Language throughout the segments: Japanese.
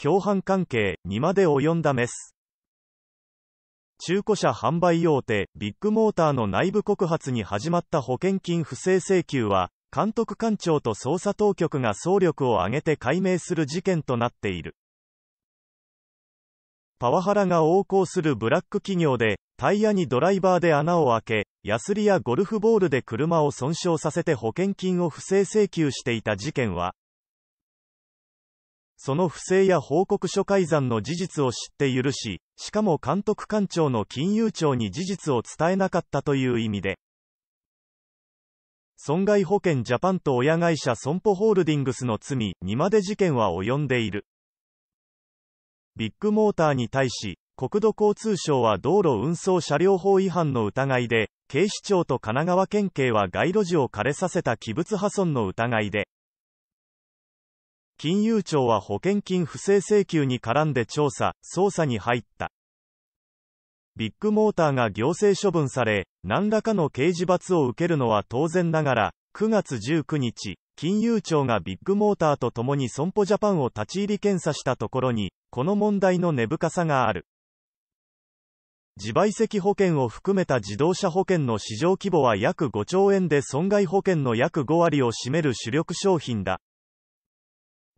共犯関係にまで及んだメス。中古車販売大手、ビッグモーターの内部告発に始まった保険金不正請求は、監督官庁と捜査当局が総力を挙げて解明する事件となっている。パワハラが横行するブラック企業で、タイヤにドライバーで穴を開け、ヤスリやゴルフボールで車を損傷させて保険金を不正請求していた事件は、その不正や報告書改ざんの事実を知って許し、しかも監督官庁の金融庁に事実を伝えなかったという意味で、損害保険ジャパンと親会社損保ホールディングスの罪にまで事件は及んでいる。ビッグモーターに対し、国土交通省は道路運送車両法違反の疑いで、警視庁と神奈川県警は街路樹を枯れさせた器物破損の疑いで、金融庁は保険金不正請求に絡んで調査、捜査に入った。ビッグモーターが行政処分され、何らかの刑事罰を受けるのは当然ながら、9月19日、金融庁がビッグモーターと共に損保ジャパンを立ち入り検査したところに、この問題の根深さがある。自賠責保険を含めた自動車保険の市場規模は約5兆円で損害保険の約5割を占める主力商品だ。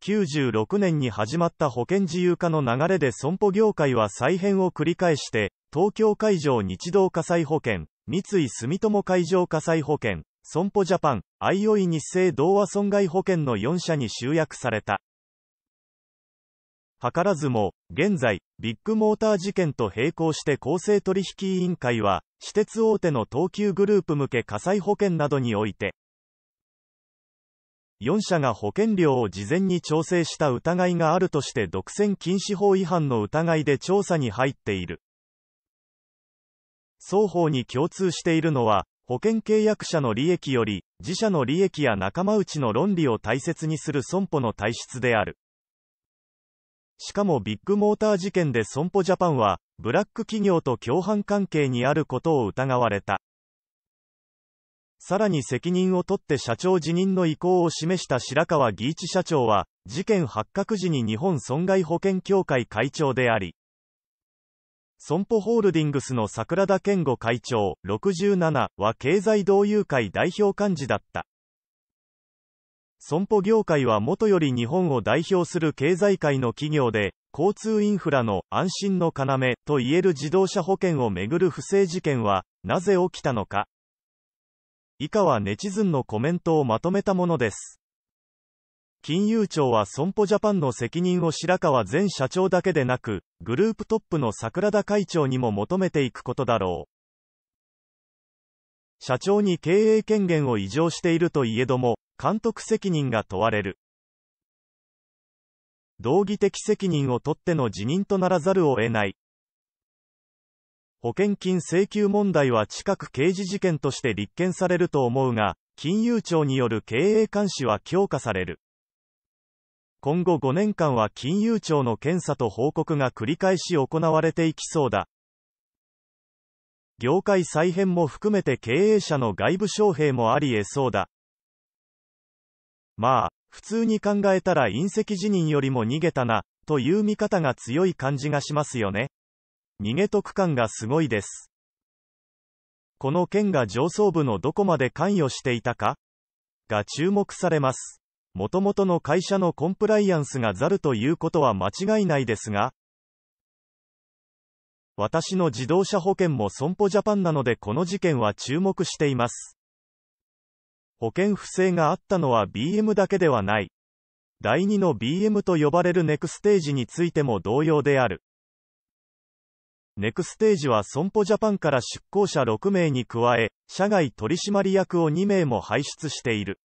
96年に始まった保険自由化の流れで損保業界は再編を繰り返して、東京海上日動火災保険、三井住友海上火災保険、損保ジャパン、あいおい日清同和損害保険の4社に集約された。図らずも、現在、ビッグモーター事件と並行して公正取引委員会は、私鉄大手の東急グループ向け火災保険などにおいて、4社が保険料を事前に調整した疑いがあるとして独占禁止法違反の疑いで調査に入っている。双方に共通しているのは、保険契約者の利益より、自社の利益や仲間内の論理を大切にする損保の体質である。しかもビッグモーター事件で損保ジャパンは、ブラック企業と共犯関係にあることを疑われた。さらに責任を取って社長辞任の意向を示した白川義一社長は、事件発覚時に日本損害保険協会会長であり、損保ホールディングスの桜田健吾会長67は経済同友会代表幹事だった。損保業界はもとより日本を代表する経済界の企業で、交通インフラの安心の要といえる自動車保険をめぐる不正事件は、なぜ起きたのか。以下はネチズンのコメントをまとめたものです。金融庁は損保ジャパンの責任を白川前社長だけでなく、グループトップの桜田会長にも求めていくことだろう。社長に経営権限を異常しているといえども、監督責任が問われる。道義的責任を取っての辞任とならざるを得ない。保険金請求問題は近く刑事事件として立件されると思うが、金融庁による経営監視は強化される。今後5年間は金融庁の検査と報告が繰り返し行われていきそうだ。業界再編も含めて経営者の外部招聘もあり得そうだ。まあ、普通に考えたら隕石辞任よりも逃げたな、という見方が強い感じがしますよね。逃げ得感がすごいです。この件が上層部のどこまで関与していたかが注目されます。もともとの会社のコンプライアンスがざるということは間違いないですが、私の自動車保険も損保ジャパンなのでこの事件は注目しています。保険不正があったのは BM だけではない。第2の BM と呼ばれるネクステージについても同様である。ネクステージは損保ジャパンから出向者6名に加え、社外取締役を2名も輩出している。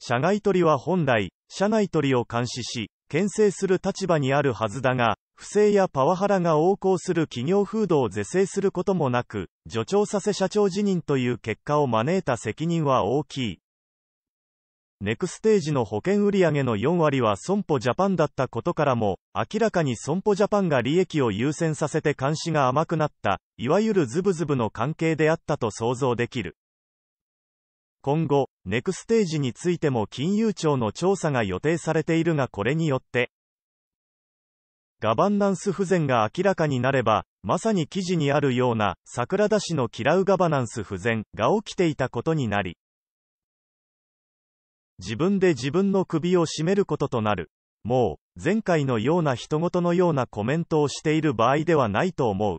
社外取りは本来、社内取りを監視し、牽制する立場にあるはずだが、不正やパワハラが横行する企業風土を是正することもなく、助長させ社長辞任という結果を招いた責任は大きい。ネクステージの保険売上の4割は損保ジャパンだったことからも、明らかに損保ジャパンが利益を優先させて監視が甘くなった、いわゆるズブズブの関係であったと想像できる。今後、ネクステージについても金融庁の調査が予定されているがこれによって、ガバンナンス不全が明らかになれば、まさに記事にあるような、桜田氏の嫌うガバナンス不全が起きていたことになり、自分で自分の首を絞めることとなる。もう、前回のような人事のようなコメントをしている場合ではないと思う。